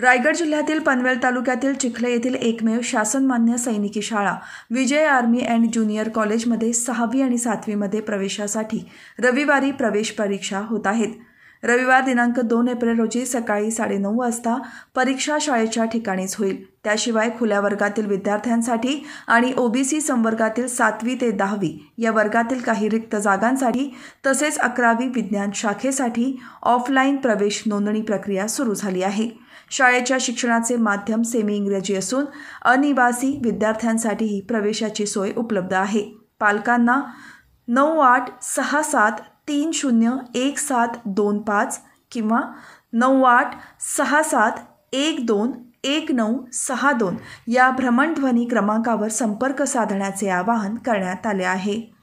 रायगड जिल्ह्यातील पनवेल तालुक्यातील चिखले येथील एकमेव शासनमान्य सैनिकी शाळा विजय आर्मी अँड ज्युनियर कॉलेजमध्ये सहावी आणि सातवीमध्ये प्रवेशासाठी रविवारी प्रवेश परीक्षा होत आहेत रविवार दिनांक दोन एप्रिल रोजी सकाळी साडेनऊ वाजता परीक्षा शाळेच्या ठिकाणीच होईल त्याशिवाय खुल्या वर्गातील विद्यार्थ्यांसाठी आणि ओबीसी संवर्गातील सातवी ते दहावी या वर्गातील काही रिक्त जागांसाठी तसेच अकरावी विज्ञान शाखेसाठी ऑफलाईन प्रवेश नोंदणी प्रक्रिया सुरू झाली आहे शाळेच्या शिक्षणाचे माध्यम सेमी इंग्रजी असून अनिवासी विद्यार्थ्यांसाठीही प्रवेशाची सोय उपलब्ध आहे पालकांना नऊ आठ सहा सात तीन शून्य एक सात दोन पाच किंवा नऊ आठ सहा सात एक दोन एक नऊ सहा दोन या भ्रमणध्वनी क्रमांकावर संपर्क साधण्याचे आवाहन करण्यात आले आहे